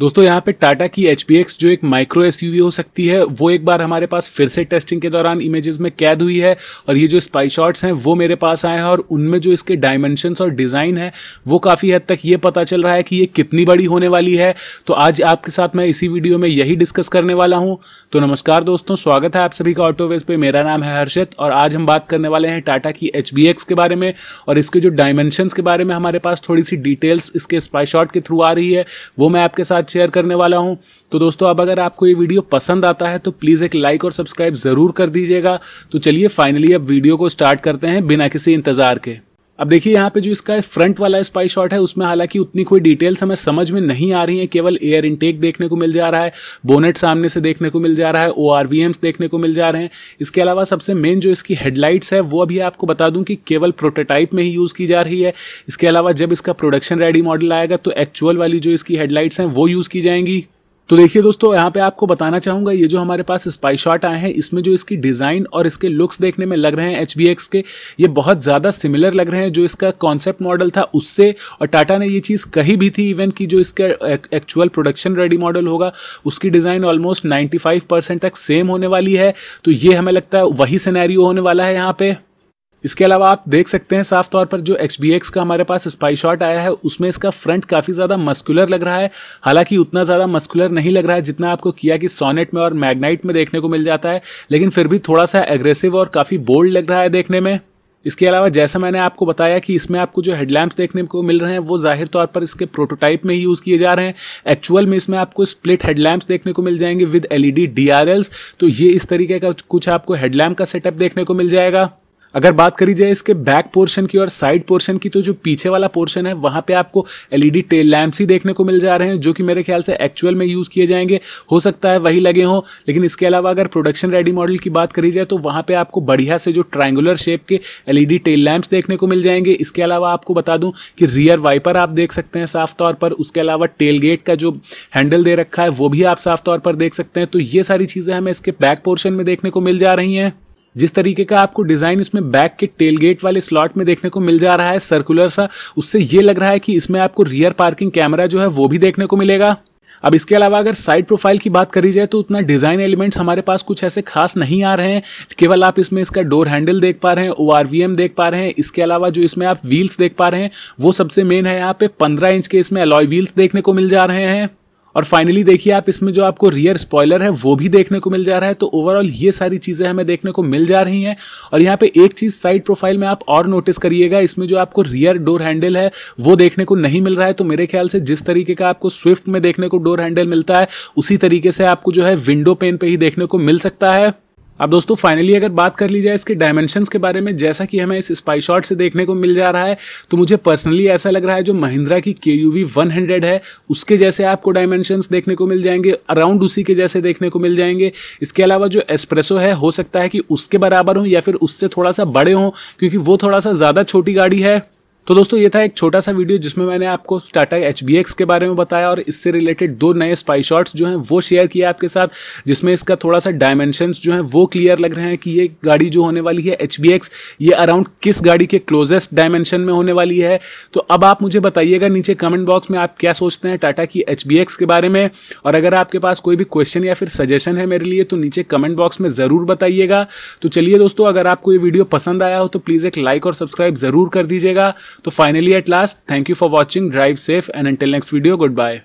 दोस्तों यहाँ पे टाटा की एच जो एक माइक्रो एस हो सकती है वो एक बार हमारे पास फिर से टेस्टिंग के दौरान इमेजेस में कैद हुई है और ये जो स्पाई शॉट्स हैं वो मेरे पास आए हैं और उनमें जो इसके डायमेंशंस और डिज़ाइन है वो काफ़ी हद तक ये पता चल रहा है कि ये कितनी बड़ी होने वाली है तो आज आपके साथ मैं इसी वीडियो में यही डिस्कस करने वाला हूँ तो नमस्कार दोस्तों स्वागत है आप सभी का ऑटोवेज पे मेरा नाम है हर्षित और आज हम बात करने वाले हैं टाटा की एच के बारे में और इसके जो डायमेंशन के बारे में हमारे पास थोड़ी सी डिटेल्स इसके स्पाई शॉट के थ्रू आ रही है वो मैं आपके साथ साथ शेयर करने वाला हूँ तो दोस्तों अब अगर आपको ये वीडियो पसंद आता है तो प्लीज़ एक लाइक और सब्सक्राइब ज़रूर कर दीजिएगा तो चलिए फाइनली अब वीडियो को स्टार्ट करते हैं बिना किसी इंतज़ार के अब देखिए यहाँ पे जो इसका फ्रंट वाला स्पाई शॉट है उसमें हालांकि उतनी कोई डिटेल्स हमें समझ में नहीं आ रही है केवल एयर इनटेक देखने को मिल जा रहा है बोनेट सामने से देखने को मिल जा रहा है ओ देखने को मिल जा रहे हैं इसके अलावा सबसे मेन जो इसकी हेडलाइट्स है वो अभी आपको बता दूं कि केवल प्रोटोटाइप में ही यूज़ की जा रही है इसके अलावा जब इसका प्रोडक्शन रेडी मॉडल आएगा तो एक्चुअल वाली जो इसकी हेडलाइट्स हैं वो यूज़ की जाएंगी तो देखिए दोस्तों यहाँ पे आपको बताना चाहूंगा ये जो हमारे पास स्पाई शॉट आए हैं इसमें जो इसकी डिज़ाइन और इसके लुक्स देखने में लग रहे हैं एच के ये बहुत ज़्यादा सिमिलर लग रहे हैं जो इसका कॉन्सेप्ट मॉडल था उससे और टाटा ने ये चीज़ कही भी थी इवन कि जो इसका एक्चुअल प्रोडक्शन रेडी मॉडल होगा उसकी डिज़ाइन ऑलमोस्ट नाइन्टी तक सेम होने वाली है तो ये हमें लगता है वही सिनेरियो होने वाला है यहाँ पे इसके अलावा आप देख सकते हैं साफ तौर पर जो एच का हमारे पास स्पाई शॉट आया है उसमें इसका फ्रंट काफ़ी ज़्यादा मस्कुलर लग रहा है हालांकि उतना ज़्यादा मस्कुलर नहीं लग रहा है जितना आपको किया कि सोनेट में और मैग्नाइट में देखने को मिल जाता है लेकिन फिर भी थोड़ा सा एग्रेसिव और काफ़ी बोल्ड लग रहा है देखने में इसके अलावा जैसा मैंने आपको बताया कि इसमें आपको जो हेडलैम्प्स देखने को मिल रहे हैं वो जाहिर तौर पर इसके प्रोटोटाइप में ही यूज़ किए जा रहे हैं एक्चुअल में इसमें आपको स्प्लिट हेडलैम्प्स देखने को मिल जाएंगे विद एलईडी डीआरएल्स तो ये इस तरीके का कुछ आपको हेडलैम्प का सेटअप देखने को मिल जाएगा अगर बात करी जाए इसके बैक पोर्शन की और साइड पोर्शन की तो जो पीछे वाला पोर्शन है वहाँ पे आपको एलईडी टेल लैम्प्स ही देखने को मिल जा रहे हैं जो कि मेरे ख्याल से एक्चुअल में यूज़ किए जाएंगे हो सकता है वही लगे हों लेकिन इसके अलावा अगर प्रोडक्शन रेडी मॉडल की बात करी जाए तो वहाँ पर आपको बढ़िया से जो ट्राइंगुलर शेप के एलईडी टेल लैम्प्स देखने को मिल जाएंगे इसके अलावा आपको बता दूँ कि रियर वाइपर आप देख सकते हैं साफ तौर पर उसके अलावा टेल गेट का जो हैंडल दे रखा है वो भी आप साफ तौर पर देख सकते हैं तो ये सारी चीज़ें हमें इसके बैक पोर्शन में देखने को मिल जा रही हैं जिस तरीके का आपको डिज़ाइन इसमें बैक के टेलगेट वाले स्लॉट में देखने को मिल जा रहा है सर्कुलर सा उससे ये लग रहा है कि इसमें आपको रियर पार्किंग कैमरा जो है वो भी देखने को मिलेगा अब इसके अलावा अगर साइड प्रोफाइल की बात करी जाए तो उतना डिज़ाइन एलिमेंट्स हमारे पास कुछ ऐसे खास नहीं आ रहे हैं केवल आप इसमें इसका डोर हैंडल देख पा रहे हैं ओ देख पा रहे हैं इसके अलावा जो इसमें आप व्हील्स देख पा रहे हैं वो सबसे मेन है यहाँ पे पंद्रह इंच के इसमें अलॉय व्हील्स देखने को मिल जा रहे हैं और फाइनली देखिए आप इसमें जो आपको रियर स्पॉयलर है वो भी देखने को मिल जा रहा है तो ओवरऑल ये सारी चीज़ें हमें देखने को मिल जा रही हैं और यहाँ पे एक चीज़ साइड प्रोफाइल में आप और नोटिस करिएगा इसमें जो आपको रियर डोर हैंडल है वो देखने को नहीं मिल रहा है तो मेरे ख्याल से जिस तरीके का आपको स्विफ्ट में देखने को डोर हैंडल मिलता है उसी तरीके से आपको जो है विंडो पेन पर ही देखने को मिल सकता है अब दोस्तों फाइनली अगर बात कर ली जाए इसके डायमेंशंस के बारे में जैसा कि हमें इस स्पाई शॉट से देखने को मिल जा रहा है तो मुझे पर्सनली ऐसा लग रहा है जो महिंद्रा की के यू वी वन हंड्रेड है उसके जैसे आपको डायमेंशंस देखने को मिल जाएंगे अराउंड उसी के जैसे देखने को मिल जाएंगे इसके अलावा जो एस्प्रेसो है हो सकता है कि उसके बराबर हों या फिर उससे थोड़ा सा बड़े हों क्योंकि वो थोड़ा सा ज़्यादा छोटी गाड़ी है तो दोस्तों ये था एक छोटा सा वीडियो जिसमें मैंने आपको टाटा एच के बारे में बताया और इससे रिलेटेड दो नए स्पाई शॉट्स जो हैं वो शेयर किया आपके साथ जिसमें इसका थोड़ा सा डायमेंशन जो है वो क्लियर लग रहे हैं कि ये गाड़ी जो होने वाली है एच ये अराउंड किस गाड़ी के क्लोजेस्ट डायमेंशन में होने वाली है तो अब आप मुझे बताइएगा नीचे कमेंट बॉक्स में आप क्या सोचते हैं टाटा की एच के बारे में और अगर आपके पास कोई भी क्वेश्चन या फिर सजेशन है मेरे लिए तो नीचे कमेंट बॉक्स में ज़रूर बताइएगा तो चलिए दोस्तों अगर आपको ये वीडियो पसंद आया हो तो प्लीज़ एक लाइक और सब्सक्राइब ज़रूर कर दीजिएगा तो finally at last thank you for watching drive safe and until next video good bye